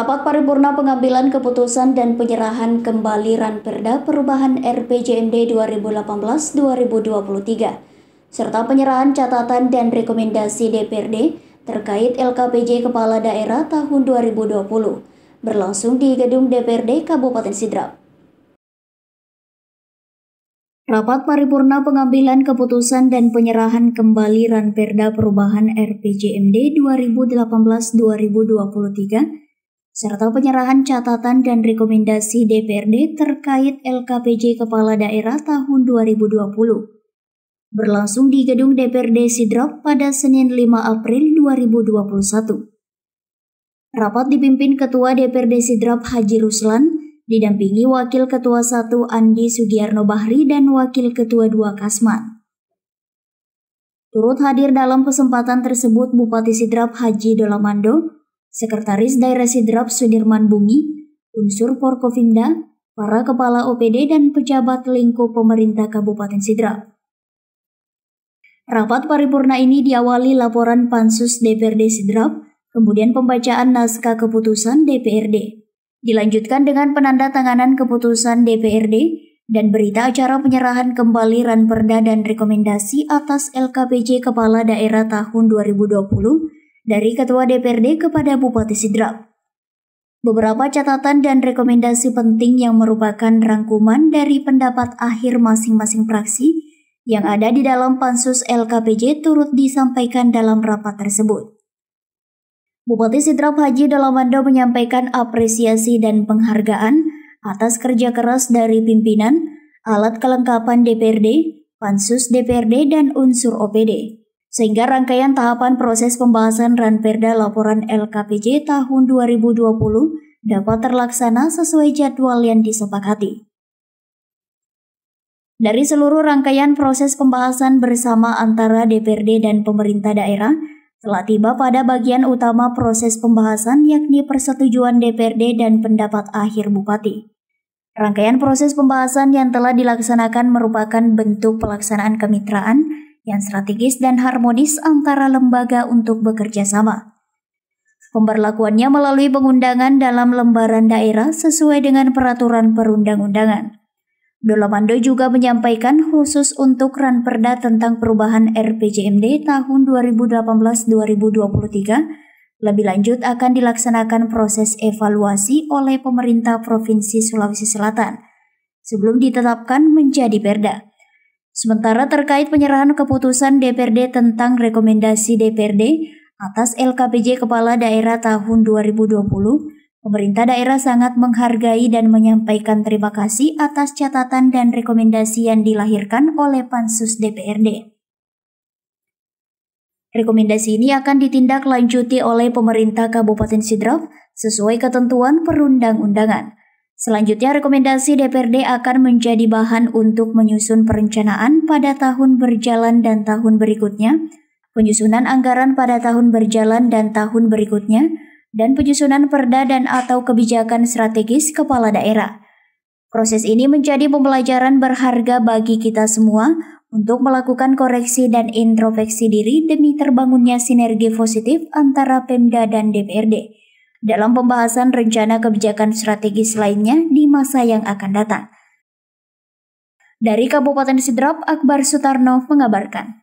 Rapat Paripurna Pengambilan Keputusan dan Penyerahan Kembali Ranperda Perubahan RPJMD 2018-2023 serta penyerahan catatan dan rekomendasi DPRD terkait LKPJ Kepala Daerah tahun 2020 berlangsung di Gedung DPRD Kabupaten Sidrap. Rapat Paripurna Pengambilan Keputusan dan Penyerahan Kembali Ranperda Perubahan RPJMD 2018-2023 serta penyerahan catatan dan rekomendasi DPRD terkait LKPJ Kepala Daerah tahun 2020. Berlangsung di gedung DPRD Sidrap pada Senin 5 April 2021. Rapat dipimpin Ketua DPRD Sidrap Haji Ruslan didampingi Wakil Ketua 1 Andi Sugiarno Bahri dan Wakil Ketua 2 Kasman. Turut hadir dalam kesempatan tersebut Bupati Sidrap Haji Dolamando, Sekretaris Daerah Sidrap Sudirman Bumi, unsur Porkovinda, para kepala OPD dan pejabat lingkup pemerintah Kabupaten Sidrap. Rapat paripurna ini diawali laporan pansus DPRD Sidrap, kemudian pembacaan naskah keputusan DPRD. Dilanjutkan dengan penanda tanganan keputusan DPRD dan berita acara penyerahan kembali Ranperda dan rekomendasi atas LKPJ Kepala Daerah tahun 2020 dari Ketua DPRD kepada Bupati Sidrap. Beberapa catatan dan rekomendasi penting yang merupakan rangkuman dari pendapat akhir masing-masing praksi yang ada di dalam pansus LKPJ turut disampaikan dalam rapat tersebut. Bupati Sidrap Haji Dalamanda menyampaikan apresiasi dan penghargaan atas kerja keras dari pimpinan, alat kelengkapan DPRD, pansus DPRD, dan unsur OPD. Sehingga rangkaian tahapan proses pembahasan Ranperda laporan LKPJ tahun 2020 dapat terlaksana sesuai jadwal yang disepakati. Dari seluruh rangkaian proses pembahasan bersama antara DPRD dan pemerintah daerah, telah tiba pada bagian utama proses pembahasan yakni persetujuan DPRD dan pendapat akhir Bupati. Rangkaian proses pembahasan yang telah dilaksanakan merupakan bentuk pelaksanaan kemitraan yang strategis dan harmonis antara lembaga untuk bekerja sama. Pemberlakuannya melalui pengundangan dalam lembaran daerah sesuai dengan peraturan perundang-undangan. Dolomando juga menyampaikan khusus untuk Ranperda tentang perubahan RPJMD tahun 2018-2023, lebih lanjut akan dilaksanakan proses evaluasi oleh pemerintah Provinsi Sulawesi Selatan sebelum ditetapkan menjadi perda. Sementara terkait penyerahan keputusan DPRD tentang rekomendasi DPRD atas LKPJ Kepala Daerah tahun 2020, pemerintah daerah sangat menghargai dan menyampaikan terima kasih atas catatan dan rekomendasi yang dilahirkan oleh Pansus DPRD. Rekomendasi ini akan ditindaklanjuti oleh pemerintah Kabupaten Sidrap sesuai ketentuan perundang-undangan. Selanjutnya, rekomendasi DPRD akan menjadi bahan untuk menyusun perencanaan pada tahun berjalan dan tahun berikutnya, penyusunan anggaran pada tahun berjalan dan tahun berikutnya, dan penyusunan perda dan atau kebijakan strategis kepala daerah. Proses ini menjadi pembelajaran berharga bagi kita semua untuk melakukan koreksi dan introspeksi diri demi terbangunnya sinergi positif antara Pemda dan DPRD dalam pembahasan rencana kebijakan strategis lainnya di masa yang akan datang. Dari Kabupaten Sidrap, Akbar Sutarno mengabarkan.